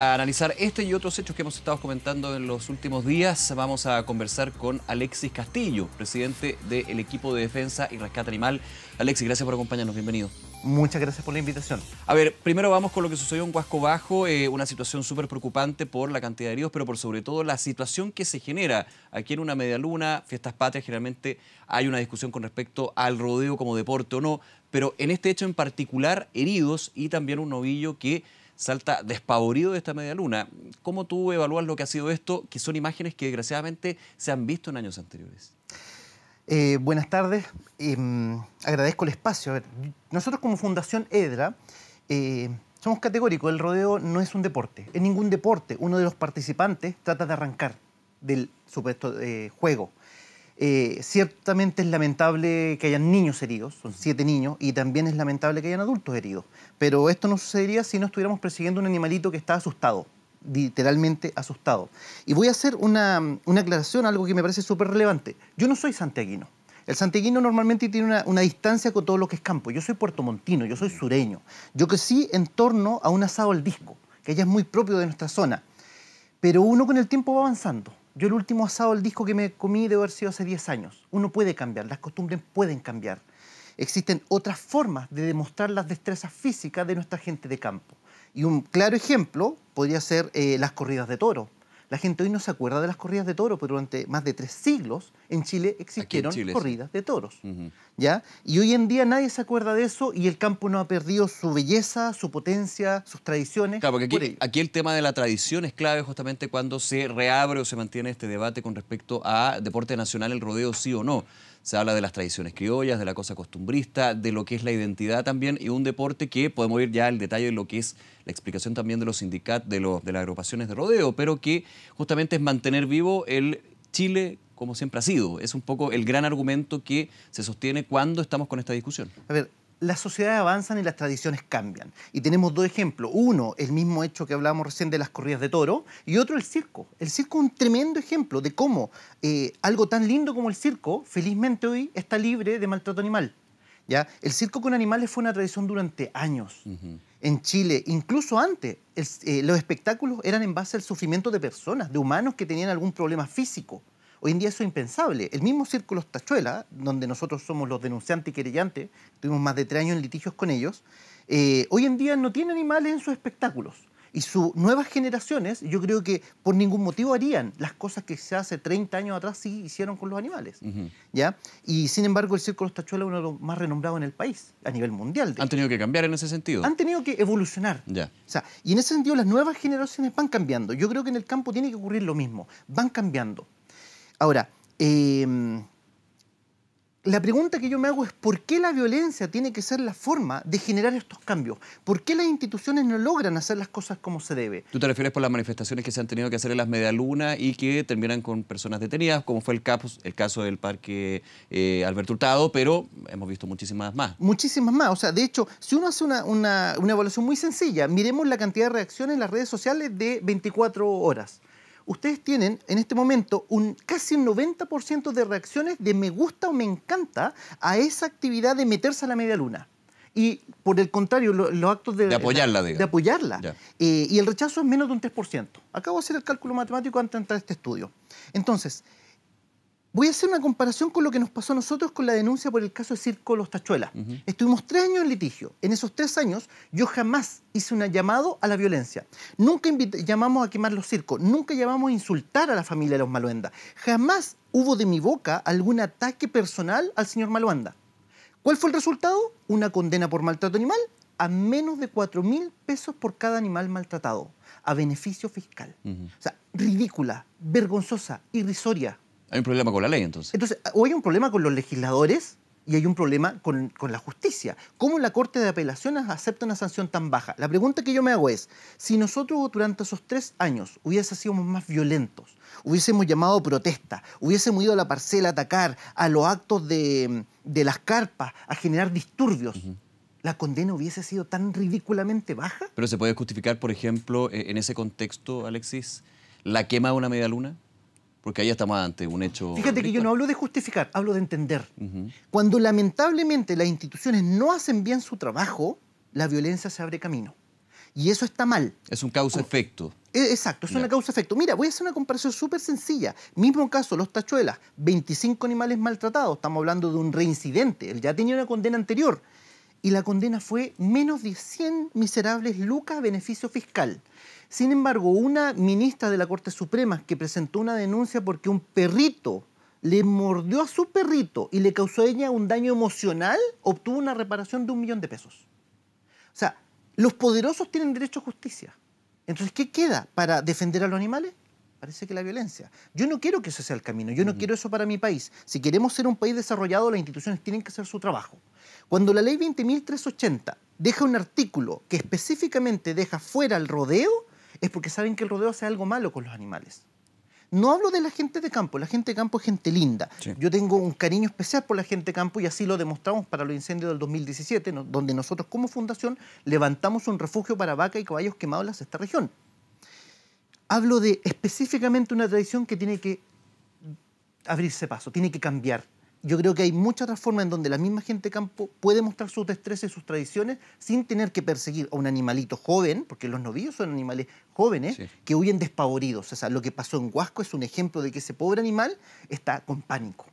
A analizar este y otros hechos que hemos estado comentando en los últimos días, vamos a conversar con Alexis Castillo, presidente del equipo de defensa y rescate animal. Alexis, gracias por acompañarnos, bienvenido. Muchas gracias por la invitación. A ver, primero vamos con lo que sucedió en Huasco Bajo, eh, una situación súper preocupante por la cantidad de heridos, pero por sobre todo la situación que se genera. Aquí en una media luna, fiestas patrias, generalmente hay una discusión con respecto al rodeo como deporte o no, pero en este hecho en particular, heridos y también un novillo que salta despavorido de esta media luna. ¿Cómo tú evalúas lo que ha sido esto, que son imágenes que desgraciadamente se han visto en años anteriores? Eh, buenas tardes, em, agradezco el espacio. nosotros como Fundación EDRA eh, somos categóricos, el rodeo no es un deporte, es ningún deporte. Uno de los participantes trata de arrancar del supuesto eh, juego. Eh, ciertamente es lamentable que hayan niños heridos, son siete niños, y también es lamentable que hayan adultos heridos. Pero esto no sucedería si no estuviéramos persiguiendo un animalito que está asustado, literalmente asustado. Y voy a hacer una, aclaración, algo que me parece súper relevante. Yo no soy santiaguino. El santiaguino normalmente tiene una, una, distancia con todo lo que es campo. Yo soy puertomontino, yo soy sureño. Yo crecí en torno a un asado al disco, que ya es muy propio de nuestra zona. Pero uno con el tiempo va avanzando yo el último asado, el disco que me comí debe haber sido hace 10 años. Uno puede cambiar, las costumbres pueden cambiar. Existen otras formas de demostrar las destrezas físicas de nuestra gente de campo. Y un claro ejemplo podría ser eh, las corridas de toro. La gente hoy no se acuerda de las corridas de toros, pero durante más de tres siglos en Chile existieron corridas de toros. ¿ya? Y hoy en día nadie se acuerda de eso y el campo no ha perdido su belleza, su potencia, sus tradiciones. Claro, porque aquí, aquí el tema de la tradición es clave justamente cuando se reabre o se mantiene este debate con respecto a deporte nacional, el rodeo sí o no se habla de las tradiciones criollas, de la cosa costumbrista, de lo que es la identidad también y un deporte que podemos ir ya al detalle de lo que es la explicación también de los sindicatos, de, de las agrupaciones de rodeo, pero que justamente es mantener vivo el Chile como siempre ha sido. Es un poco el gran argumento que se sostiene cuando estamos con esta discusión. A ver, las sociedades avanzan y las tradiciones cambian. Y tenemos dos ejemplos. Uno, el mismo hecho que hablábamos recién de las corridas de toro, y otro, el circo. El circo es un tremendo ejemplo de cómo eh, algo tan lindo como el circo, felizmente hoy, está libre de maltrato animal. ¿ya? El circo con animales fue una tradición durante años. En Chile, incluso antes, eh, los espectáculos eran en base al sufrimiento de personas, de humanos que tenían algún problema físico. Hoy en día eso es impensable. El mismo Círculo Tachuela, donde nosotros somos los denunciantes y querellantes, tuvimos más de tres años en litigios con ellos, eh, hoy en día no tiene animales en sus espectáculos. Y sus nuevas generaciones, yo creo que por ningún motivo harían las cosas que se hace 30 años atrás sí hicieron con los animales. ¿ya? Y sin embargo, el Círculo Tachuela es uno de los más renombrados en el país, a nivel mundial. Han tenido que cambiar en ese sentido. Han tenido que evolucionar. y en ese sentido, las nuevas generaciones van cambiando. Yo creo que en el campo tiene que ocurrir lo mismo. Van cambiando. Ahora, em, la pregunta que yo me hago es por qué la violencia tiene que ser la forma de generar estos cambios. ¿Por qué las instituciones no logran hacer las cosas como se debe? Tú te refieres por las manifestaciones que se han tenido que hacer en las medialunas y que terminan con personas detenidas, como fue el, caso, del parque eh, Alberto Hurtado, pero hemos visto muchísimas más. Muchísimas más. O sea, de hecho, si uno hace una, una evaluación muy sencilla, miremos la cantidad de reacciones en las redes sociales de 24 horas ustedes tienen en este momento un casi 90% de reacciones de me gusta o me encanta a esa actividad de meterse a la media luna. Y por el contrario, los actos de, apoyarla, de, apoyarla. Eh, y el rechazo es menos de un 3%. Acabo de hacer el cálculo matemático antes de entrar a este estudio. Entonces, Voy a hacer una comparación con lo que nos pasó a nosotros con la denuncia por el caso de Circo Los Tachuelas. Estuvimos tres años en litigio. En esos tres años yo jamás hice un llamado a la violencia. Nunca llamamos a quemar los circos, nunca llamamos a insultar a la familia de los Maluenda. Jamás hubo de mi boca algún ataque personal al señor Maluenda. ¿Cuál fue el resultado? Una condena por maltrato animal a menos de 4 mil pesos por cada animal maltratado, a beneficio fiscal. O sea, ridícula, vergonzosa, irrisoria. Hay un problema con la ley, entonces. Entonces, o hay un problema con los legisladores y hay un problema con, la justicia. ¿Cómo la Corte de Apelaciones acepta una sanción tan baja? La pregunta que yo me hago es, si nosotros durante esos tres años hubiésemos sido más violentos, hubiésemos llamado protesta, hubiésemos ido a la parcela a atacar, a los actos de, las carpas, a generar disturbios, la condena hubiese sido tan ridículamente baja. Pero se puede justificar, por ejemplo, e, en ese contexto, Alexis, la quema de una media luna. Porque ahí estamos ante un hecho. Fíjate que yo no hablo de justificar, hablo de entender. Cuando lamentablemente las instituciones no hacen bien su trabajo, la violencia se abre camino. Y eso está mal. Es un causa-efecto. E, exacto, es una causa-efecto. Mira, voy a hacer una comparación súper sencilla. Mismo caso, los tachuelas, 25 animales maltratados. Estamos hablando de un reincidente. Él ya tenía una condena anterior. Y la condena fue menos de 100 miserables lucas beneficio fiscal. Sin embargo, una ministra de la Corte Suprema que presentó una denuncia porque un perrito le mordió a su perrito y le causó a ella un daño emocional, obtuvo una reparación de un millón de pesos. O sea, los poderosos tienen derecho a justicia. Entonces, ¿qué queda para defender a los animales? Parece que la violencia. Yo no quiero que ese sea el camino, yo no quiero eso para mi país. Si queremos ser un país desarrollado, las instituciones tienen que hacer su trabajo. Cuando la ley 20.380 deja un artículo que específicamente deja fuera el rodeo, es porque saben que el rodeo hace algo malo con los animales. No hablo de la gente de campo, la gente de campo es gente linda. Yo tengo un cariño especial por la gente de campo y así lo demostramos para los incendios del 2017, donde nosotros como fundación levantamos un refugio para vaca y caballos quemados en esta región. Hablo de específicamente una tradición que tiene que abrirse paso, tiene que cambiar, yo creo que hay muchas otras formas en donde la misma gente de campo puede mostrar sus destrezas y sus tradiciones sin tener que perseguir a un animalito joven, porque los novillos son animales jóvenes que huyen despavoridos. O sea, lo que pasó en Huasco es un ejemplo de que ese pobre animal está con pánico.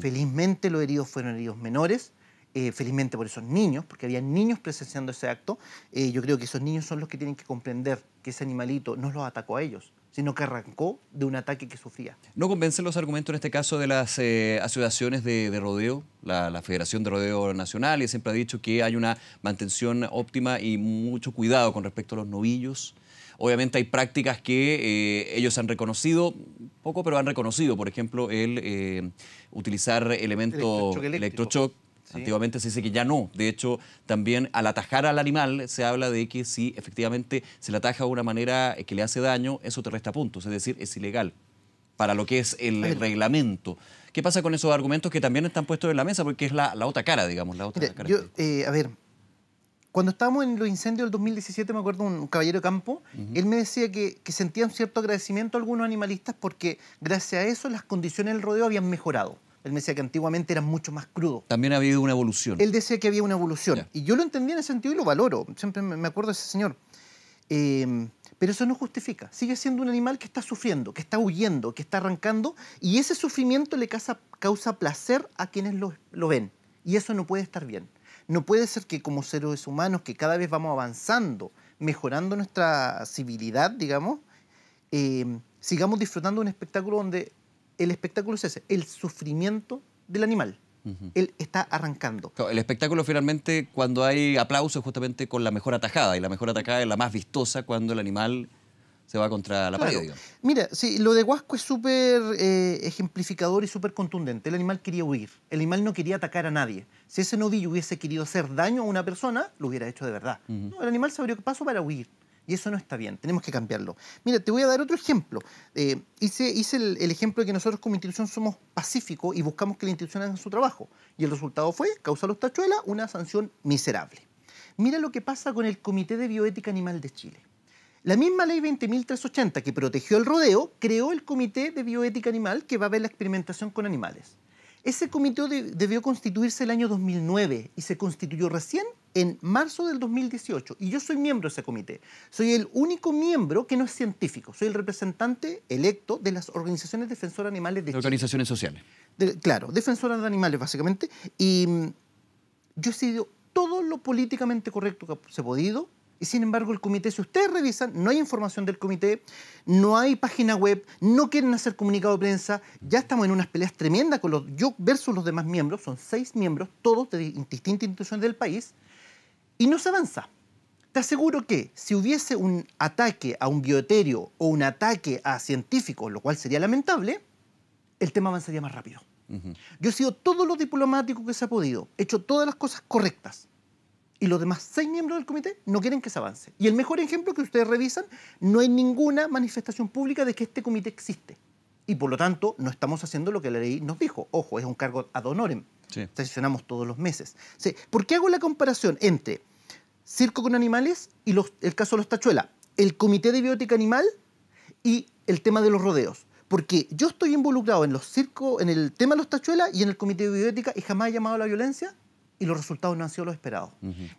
Felizmente los heridos fueron heridos menores, eh, felizmente por esos niños, porque había niños presenciando ese acto. Eh, yo creo que esos niños son los que tienen que comprender que ese animalito no los atacó a ellos, sino que arrancó de un ataque que sufría. ¿No convencen los argumentos en este caso de las eh, asociaciones de, rodeo? La, Federación de Rodeo Nacional y siempre ha dicho que hay una mantención óptima y mucho cuidado con respecto a los novillos. Obviamente hay prácticas que eh, ellos han reconocido, poco, pero han reconocido, por ejemplo, el eh, utilizar elementos electrochoc Antiguamente se dice que ya no. De hecho, también al atajar al animal se habla de que si efectivamente se le ataja de una manera eh, que le hace daño, eso te resta puntos, es decir, es ilegal para lo que es el reglamento. ¿Qué pasa con esos argumentos que también están puestos en la mesa? Porque es la, otra cara, digamos, la otra cara. Eh, a ver, cuando estábamos en los incendios del 2017, me acuerdo un caballero de campo, él me decía que, que, sentía un cierto agradecimiento a algunos animalistas porque gracias a eso las condiciones del rodeo habían mejorado. Él me decía que antiguamente era mucho más crudo. También había una evolución. Él decía que había una evolución. Y yo lo entendí en ese sentido y lo valoro. Siempre me acuerdo de ese señor. Em, pero eso no justifica. Sigue siendo un animal que está sufriendo, que está huyendo, que está arrancando. Y ese sufrimiento le causa, placer a quienes lo, ven. Y eso no puede estar bien. No puede ser que como seres humanos, que cada vez vamos avanzando, mejorando nuestra civilidad, digamos, em, sigamos disfrutando de un espectáculo donde el espectáculo es ese, el sufrimiento del animal. Él está arrancando. El espectáculo finalmente cuando hay aplausos justamente con la mejor atajada y la mejor atajada es la más vistosa cuando el animal se va contra la pared. Mira, sí, lo de Huasco es súper eh, ejemplificador y súper contundente. El animal quería huir, el animal no quería atacar a nadie. Si ese novillo hubiese querido hacer daño a una persona, lo hubiera hecho de verdad. no, el animal se abrió paso para huir. Y eso no está bien, tenemos que cambiarlo. Mira, te voy a dar otro ejemplo. Eh, hice el, ejemplo de que nosotros como institución somos pacíficos y buscamos que la institución haga su trabajo. Y el resultado fue, causa los tachuelas, una sanción miserable. Mira lo que pasa con el Comité de Bioética Animal de Chile. La misma ley 20.380 que protegió el rodeo creó el Comité de Bioética Animal que va a ver la experimentación con animales. Ese comité debió constituirse el año 2009 y se constituyó recién en marzo del 2018 y yo soy miembro de ese comité. Soy el único miembro que no es científico. Soy el representante electo de las organizaciones defensoras animales de, Organizaciones sociales. claro, defensoras de animales básicamente. Y mm, yo he sido todo lo políticamente correcto que se ha podido. Y sin embargo, el comité, si ustedes revisan, no hay información del comité, no hay página web, no quieren hacer comunicado de prensa. Ya estamos en unas peleas tremendas con los yo versus los demás miembros. Son seis miembros, todos de distintas instituciones del país y no se avanza. Te aseguro que si hubiese un ataque a un bioterio o un ataque a científicos, lo cual sería lamentable, el tema avanzaría más rápido. Yo he sido todo lo diplomático que se ha podido, he hecho todas las cosas correctas. Y los demás seis miembros del comité no quieren que se avance. Y el mejor ejemplo que ustedes revisan, no hay ninguna manifestación pública de que este comité existe. Y por lo tanto, no estamos haciendo lo que la ley nos dijo. Ojo, es un cargo ad honorem. Sí. todos los meses. ¿Por qué hago la comparación entre circo con animales y el caso de los tachuelas, el comité de biótica animal y el tema de los rodeos. Porque yo estoy involucrado en los circos, en el tema de los tachuelas y en el comité de biótica y jamás he llamado a la violencia y los resultados no han sido los esperados.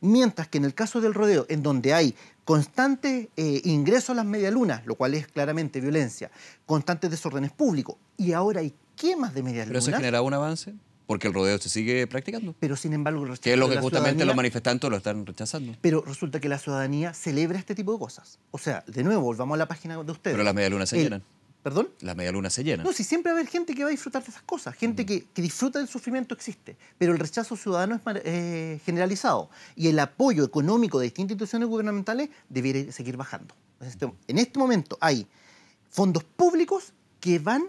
Mientras que en el caso del rodeo, en donde hay constantes eh, ingreso ingresos a las medialunas, lo cual es claramente violencia, constantes desórdenes públicos, y ahora hay quemas de medialunas. ¿Pero se generaba un avance? porque el rodeo se sigue practicando. Pero sin embargo, que es lo que justamente los manifestantes lo están rechazando. Pero resulta que la ciudadanía celebra este tipo de cosas. O sea, de nuevo, volvamos a la página de ustedes. Pero las medialunas se llenan. ¿Perdón? Las medialunas se llenan. No, si siempre va a haber gente que va a disfrutar de esas cosas, gente que, disfruta del sufrimiento existe, pero el rechazo ciudadano es eh, generalizado y el apoyo económico de distintas instituciones gubernamentales debiera seguir bajando. en este, este momento hay fondos públicos que van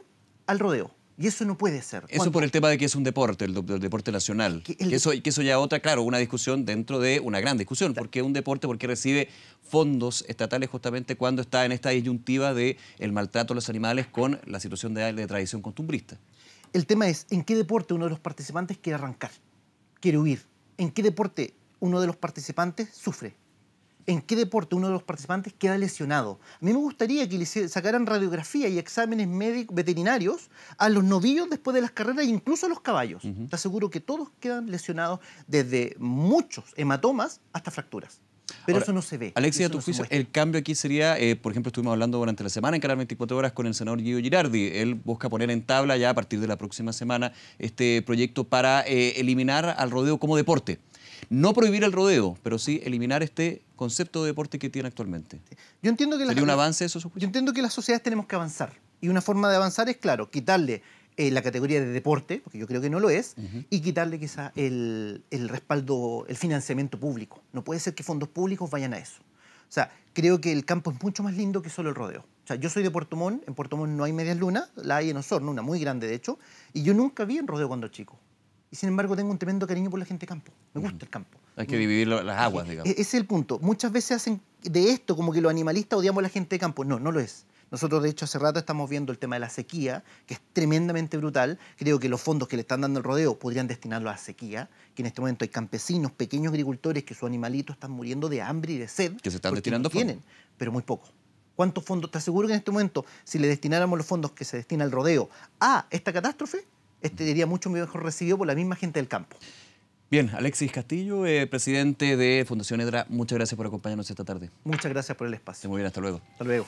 al rodeo. Y eso no puede ser. Eso por el tema de que es un deporte, el, deporte nacional. Que, eso, ya otra, claro, una discusión dentro de una gran discusión. porque un deporte? Porque recibe fondos estatales justamente cuando está en esta disyuntiva de el maltrato a los animales con la situación de, de tradición costumbrista. El tema es, ¿en qué deporte uno de los participantes quiere arrancar? Quiere huir. ¿En qué deporte uno de los participantes sufre? en qué deporte uno de los participantes queda lesionado. A mí me gustaría que le sacaran radiografía y exámenes veterinarios a los novillos después de las carreras e incluso a los caballos. Está seguro Te aseguro que todos quedan lesionados desde muchos hematomas hasta fracturas. Pero eso no se ve. Alexia, a tu el cambio aquí sería, eh, por ejemplo, estuvimos hablando durante la semana en Canal 24 Horas con el senador Guido Girardi. Él busca poner en tabla ya a partir de la próxima semana este proyecto para eh, eliminar al rodeo como deporte. No prohibir el rodeo, pero sí eliminar este concepto de deporte que tiene actualmente. Yo entiendo que ¿Sería un avance eso? Yo entiendo que las sociedades tenemos que avanzar. Y una forma de avanzar es, claro, quitarle eh, la categoría de deporte, porque yo creo que no lo es, y quitarle quizá el, el, respaldo, el financiamiento público. No puede ser que fondos públicos vayan a eso. O sea, creo que el campo es mucho más lindo que solo el rodeo. O sea, yo soy de Puerto Montt, en Puerto Montt no hay medias lunas, la hay en Osorno, una muy grande de hecho, y yo nunca vi en rodeo cuando chico. Y sin embargo tengo un tremendo cariño por la gente de campo, me gusta el campo. Hay que dividir las aguas, digamos. E-, ese es el punto. Muchas veces hacen de esto como que los animalistas odiamos a la gente de campo. No, no lo es. Nosotros, de hecho, hace rato estamos viendo el tema de la sequía, que es tremendamente brutal. Creo que los fondos que le están dando el rodeo podrían destinarlo a sequía, que en este momento hay campesinos, pequeños agricultores que su animalito están muriendo de hambre y de sed. Que se están destinando tienen, fondos. pero muy poco. ¿Cuántos fondos? Te aseguro que en este momento, si le destináramos los fondos que se destina al rodeo a esta catástrofe, este sería mucho mejor recibido por la misma gente del campo. Bien, Alexis Castillo, eh, presidente de Fundación Edra, muchas gracias por acompañarnos esta tarde. Muchas gracias por el espacio. Muy bien, hasta luego. Hasta luego.